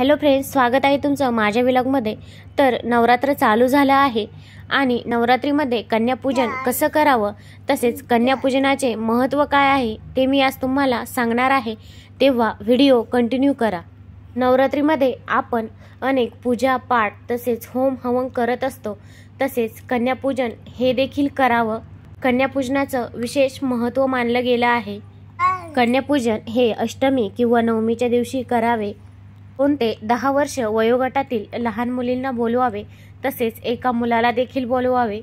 hello friends स्वागत आहे तुमचं माझ्या विलॉगमध्ये तर नवरात्र चालू झालं आहे आणि नवरात्रीमध्ये कन्यापूजन कसं करावं तसेच कन्यापूजनाचे महत्त्व काय आहे ते मी आज तुम्हाला सांगणार आहे तेव्हा व्हिडिओ कंटिन्यू करा नवरात्रीमध्ये आपण अनेक पूजा पाठ तसेच होम हवन करत असतो तसेच कन्यापूजन हे देखील करावं कन्यापूजनाचं विशेष महत्त्व मानलं गेलं आहे कन्यापूजन हे अष्टमी किंवा नवमीच्या दिवशी करावे कोणते दहा वर्ष वयोगटातील लहान मुलींना बोलवावे तसेच एका मुलाला देखील बोलवावे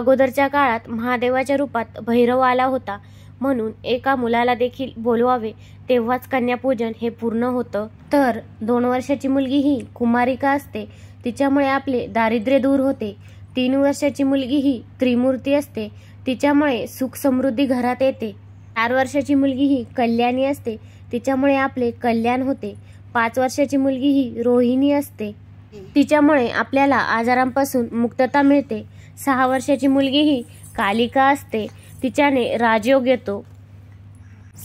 अगोदरच्या काळात महादेवाच्या रूपात भैरव आला होता म्हणून एका मुलाला देखील बोलवावे तेव्हाच कन्यापूजन हे पूर्ण होतं तर दोन वर्षाची मुलगी ही कुमारिका असते तिच्यामुळे आपले दारिद्र्य दूर होते तीन वर्षाची मुलगी ही त्रिमूर्ती असते तिच्यामुळे सुख समृद्धी घरात येते चार वर्षाची मुलगी ही कल्याणी असते तिच्यामुळे आपले कल्याण होते पाच वर्षाची मुलगी ही रोहिणी असते तिच्यामुळे आपल्याला आजारांपासून मुक्तता मिळते सहा वर्षाची मुलगी ही कालिका असते तिच्याने राजयोग येतो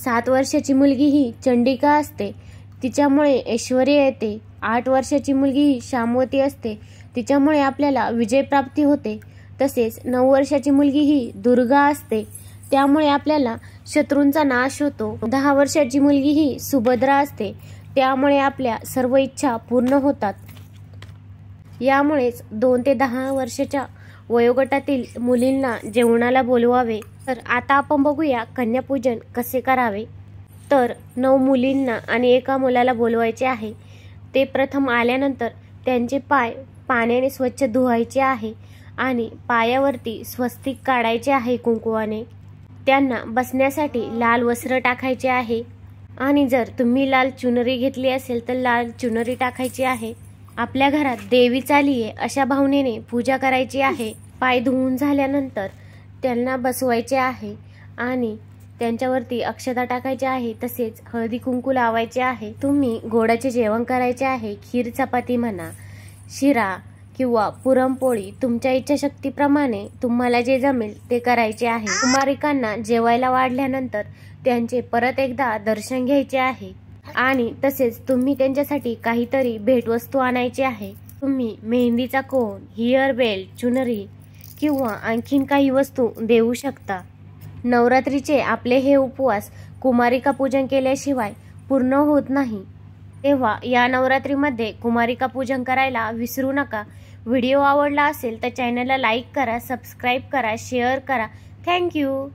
सात वर्षाची मुलगी ही चंडिका असते तिच्यामुळे ऐश्वर येते आठ वर्षाची मुलगी ही श्यामवती असते तिच्यामुळे आपल्याला विजयप्राप्ती होते तसेच नऊ वर्षाची मुलगी ही दुर्गा असते त्यामुळे आपल्याला शत्रूंचा नाश होतो दहा वर्षाची मुलगी ही सुभद्रा असते त्यामुळे आपल्या सर्व इच्छा पूर्ण होतात यामुळेच दोन ते दहा वर्षाच्या वयोगटातील मुलींना जेवणाला बोलवावे तर आता आपण बघूया कन्यापूजन कसे करावे तर नऊ मुलींना आणि एका मुलाला बोलवायचे आहे ते प्रथम आल्यानंतर त्यांचे पाय पाण्याने स्वच्छ धुवायचे आहे आणि पायावरती स्वस्तिक काढायचे आहे कुंकुवाने त्यांना बसण्यासाठी लाल वस्त्र टाकायचे आहे आणि जर तुम्ही लाल चुनरी घेतली असेल तर लाल चुनरी टाकायची आहे आपल्या घरात देवी चाली आहे अशा भावनेने पूजा करायची आहे पाय धुवून झाल्यानंतर त्यांना बसवायचे आहे आणि त्यांच्यावरती अक्षता टाकायची आहे तसेच हळदी कुंकू लावायचे आहे तुम्ही गोडाचे जेवण करायचे आहे खीर चपाती म्हणा शिरा किंवा पुरणपोळी तुमच्या इच्छाशक्तीप्रमाणे तुम्हाला जे जमेल ते करायचे आहे कुमारिकांना जेवायला वाढल्यानंतर त्यांचे परत एकदा दर्शन घ्यायचे आहे आणि तसेच तुम्ही त्यांच्यासाठी काहीतरी भेटवस्तू आणायची आहे तुम्ही मेहंदीचा कोन हिअर बेल्ट चुनरी किंवा आणखीन काही वस्तू देऊ शकता नवरात्रीचे आपले हे उपवास कुमारिका पूजन केल्याशिवाय पूर्ण होत नाही तेव्हा या नवरात्रीमध्ये कुमारिका पूजन करायला विसरू नका व्हिडिओ आवडला असेल तर चॅनलला लाईक करा सबस्क्राईब करा शेअर करा थँक्यू